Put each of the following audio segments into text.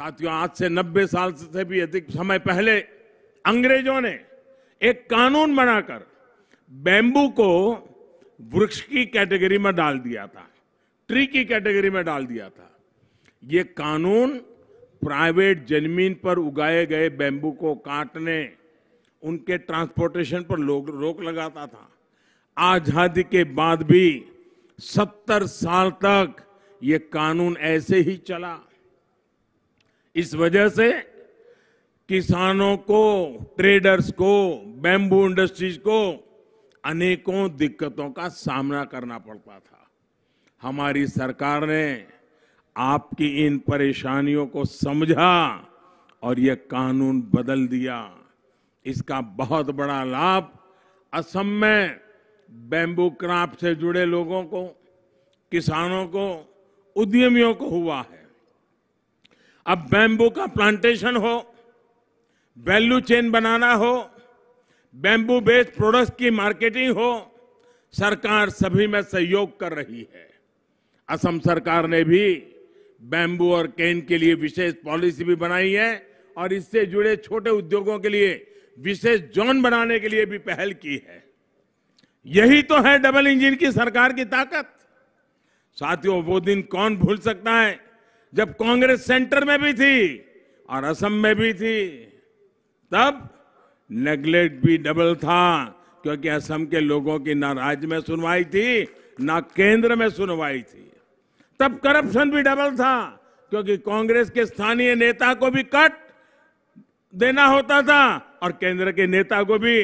साथियों आज से 90 साल से भी अधिक समय पहले अंग्रेजों ने एक कानून बनाकर बेम्बू को वृक्ष की कैटेगरी में डाल दिया था ट्री की कैटेगरी में डाल दिया था ये कानून प्राइवेट जमीन पर उगाए गए बेंबू को काटने उनके ट्रांसपोर्टेशन पर रोक लगाता था आजादी के बाद भी सत्तर साल तक ये कानून ऐसे ही चला इस वजह से किसानों को ट्रेडर्स को बैम्बू इंडस्ट्रीज को अनेकों दिक्कतों का सामना करना पड़ता था हमारी सरकार ने आपकी इन परेशानियों को समझा और यह कानून बदल दिया इसका बहुत बड़ा लाभ असम में बैम्बू क्राफ्ट से जुड़े लोगों को किसानों को उद्यमियों को हुआ है अब बैंबू का प्लांटेशन हो वैल्यू चेन बनाना हो बैंबू बेस्ड प्रोडक्ट्स की मार्केटिंग हो सरकार सभी में सहयोग कर रही है असम सरकार ने भी बैंबू और केन के लिए विशेष पॉलिसी भी बनाई है और इससे जुड़े छोटे उद्योगों के लिए विशेष जोन बनाने के लिए भी पहल की है यही तो है डबल इंजन की सरकार की ताकत साथियों वो दिन कौन भूल सकता है जब कांग्रेस सेंटर में भी थी और असम में भी थी तब नेग्लेक्ट भी डबल था क्योंकि असम के लोगों की ना राज्य में सुनवाई थी ना केंद्र में सुनवाई थी तब करप्शन भी डबल था क्योंकि कांग्रेस के स्थानीय नेता को भी कट देना होता था और केंद्र के नेता को भी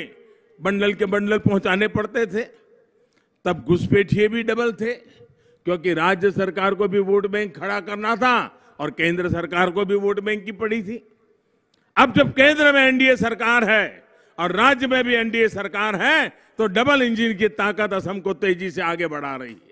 बंडल के बंडल पहुंचाने पड़ते थे तब घुसपैठिए भी डबल थे क्योंकि राज्य सरकार को भी वोट बैंक खड़ा करना था और केंद्र सरकार को भी वोट बैंक की पड़ी थी अब जब केंद्र में एनडीए सरकार है और राज्य में भी एनडीए सरकार है तो डबल इंजन की ताकत असम को तेजी से आगे बढ़ा रही है